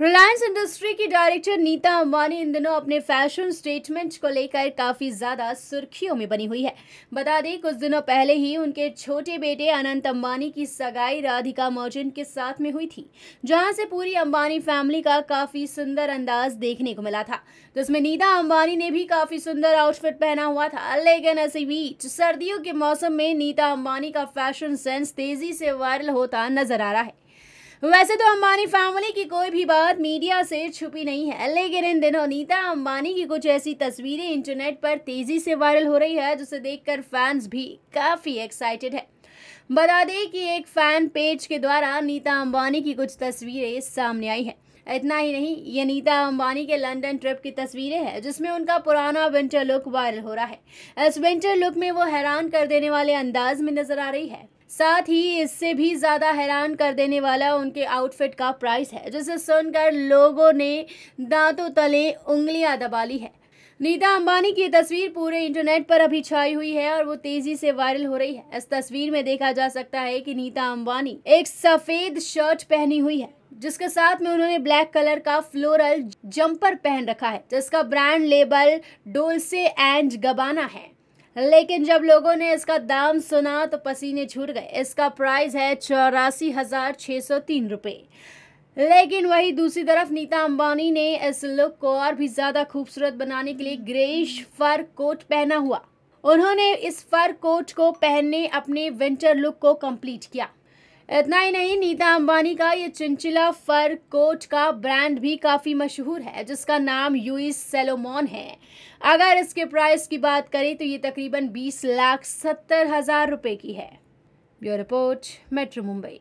Reliance industry की director Nita Ambani इन दिनों अपने फैशन स्टेटमेंट को लेकर काफ़ी ज़्यादा सुर्खियों में बनी हुई है बता दें कुछ दिनों पहले ही उनके छोटे बेटे अनंत अंबानी की सगाई राधिका मर्चेंट के साथ में हुई थी जहां से पूरी अंबानी फैमिली का काफ़ी सुंदर अंदाज देखने को मिला था जिसमें नीता अंबानी ने भी काफ़ी सुंदर आउटफिट पहना हुआ था लेकिन इसी बीच सर्दियों के मौसम में नीता अंबानी का फैशन सेंस तेज़ी से वायरल होता नजर आ रहा है वैसे तो अंबानी फैमिली की कोई भी बात मीडिया से छुपी नहीं है लेकिन इन दिनों नीता अंबानी की कुछ ऐसी तस्वीरें इंटरनेट पर तेजी से वायरल हो रही है जिसे देखकर फैंस भी काफ़ी एक्साइटेड है बता दें कि एक फैन पेज के द्वारा नीता अंबानी की कुछ तस्वीरें सामने आई हैं इतना ही नहीं ये नीता अंबानी के लंदन ट्रिप की तस्वीरें हैं जिसमें उनका पुराना विंटर लुक वायरल हो रहा है इस विंटर लुक में वो हैरान कर देने वाले अंदाज में नजर आ रही है साथ ही इससे भी ज़्यादा हैरान कर देने वाला उनके आउटफिट का प्राइस है जिसे सुनकर लोगों ने दांतों तले उंगलियां दबा ली है नीता अंबानी की तस्वीर पूरे इंटरनेट पर अभी छाई हुई है और वो तेजी से वायरल हो रही है इस तस्वीर में देखा जा सकता है कि नीता अंबानी एक सफेद शर्ट पहनी हुई है जिसके साथ में उन्होंने ब्लैक कलर का फ्लोरल जंपर पहन रखा है जिसका brand label Dolce and Gabbana है लेकिन जब लोगों ने इसका दाम सुना तो पसीने छूट गए इसका प्राइस है चौरासी हजार सौ तीन लेकिन वही दूसरी तरफ नीता अंबानी ने इस लुक को और भी ज़्यादा खूबसूरत बनाने के लिए ग्रेइश फर कोट पहना हुआ उन्होंने इस फर कोट को पहनने अपने विंटर लुक को कंप्लीट किया इतना ही नहीं नीता अंबानी का ये चिंचिला फर कोट का ब्रांड भी काफ़ी मशहूर है जिसका नाम यूइस सेलोमोन है अगर इसके प्राइस की बात करें तो ये तकरीबन बीस लाख सत्तर हज़ार रुपये की है ब्यूरो रिपोर्ट मेट्रो मुंबई